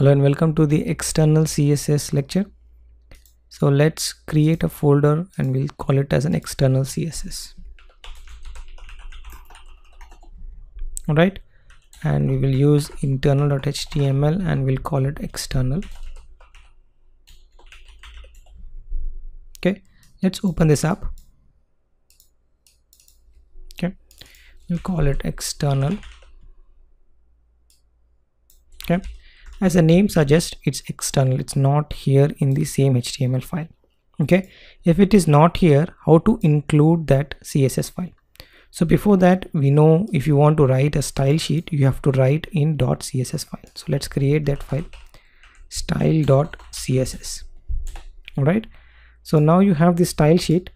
hello and welcome to the external css lecture so let's create a folder and we'll call it as an external css all right and we will use internal.html and we'll call it external okay let's open this up okay we'll call it external okay as the name suggests it's external it's not here in the same html file okay if it is not here how to include that css file so before that we know if you want to write a style sheet you have to write in .css file so let's create that file style.css all right so now you have the style sheet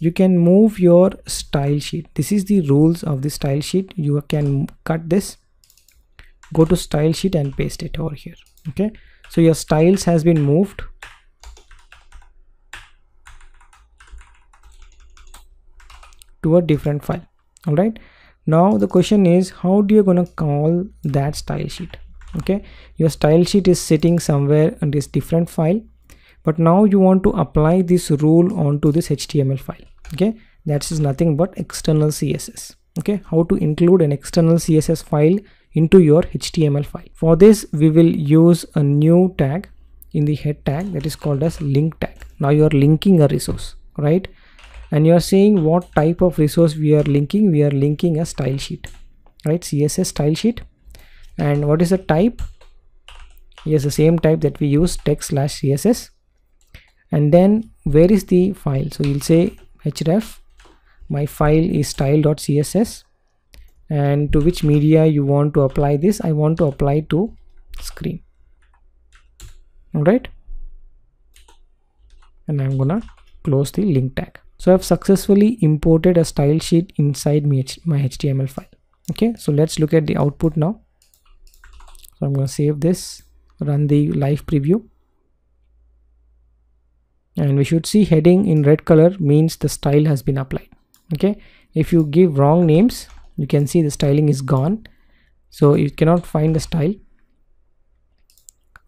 you can move your style sheet this is the rules of the style sheet you can cut this go to style sheet and paste it over here okay so your styles has been moved to a different file all right now the question is how do you gonna call that style sheet okay your style sheet is sitting somewhere in this different file but now you want to apply this rule onto this html file okay that is nothing but external css okay how to include an external css file into your HTML file. For this, we will use a new tag in the head tag that is called as link tag. Now you are linking a resource, right? And you are saying what type of resource we are linking. We are linking a style sheet, right? CSS style sheet. And what is the type? Yes, the same type that we use text slash CSS. And then where is the file? So you'll say href. My file is style.css and to which media you want to apply this i want to apply to screen all right and i'm gonna close the link tag so i've successfully imported a style sheet inside my html file okay so let's look at the output now so i'm gonna save this run the live preview and we should see heading in red color means the style has been applied okay if you give wrong names you can see the styling is gone so you cannot find the style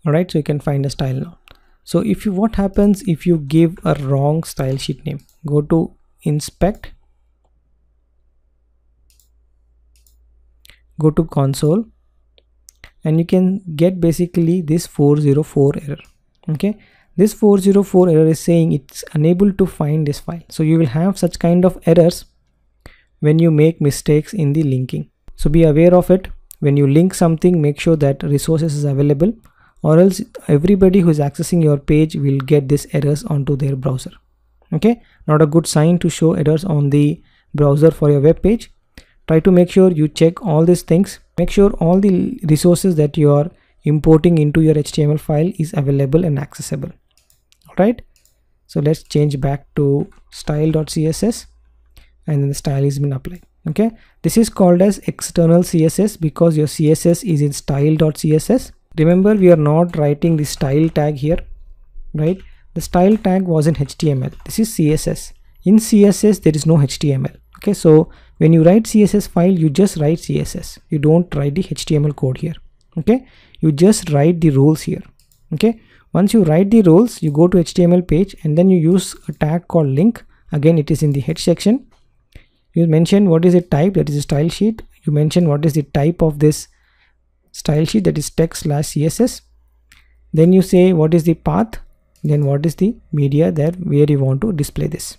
all right so you can find the style now so if you what happens if you give a wrong style sheet name go to inspect go to console and you can get basically this 404 error okay this 404 error is saying it's unable to find this file so you will have such kind of errors when you make mistakes in the linking. So be aware of it. When you link something, make sure that resources is available or else everybody who is accessing your page will get these errors onto their browser. Okay, not a good sign to show errors on the browser for your web page. Try to make sure you check all these things. Make sure all the resources that you are importing into your HTML file is available and accessible. All right, so let's change back to style.css and then the style is been applied okay this is called as external css because your css is in style.css remember we are not writing the style tag here right the style tag was in html this is css in css there is no html okay so when you write css file you just write css you don't write the html code here okay you just write the rules here okay once you write the rules you go to html page and then you use a tag called link again it is in the head section you mention what is the type that is a style sheet you mention what is the type of this style sheet that is text slash css then you say what is the path then what is the media there where you want to display this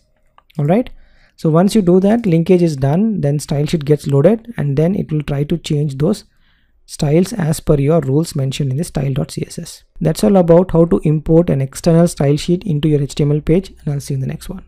all right so once you do that linkage is done then style sheet gets loaded and then it will try to change those styles as per your rules mentioned in the style.css that's all about how to import an external style sheet into your html page and i'll see you in the next one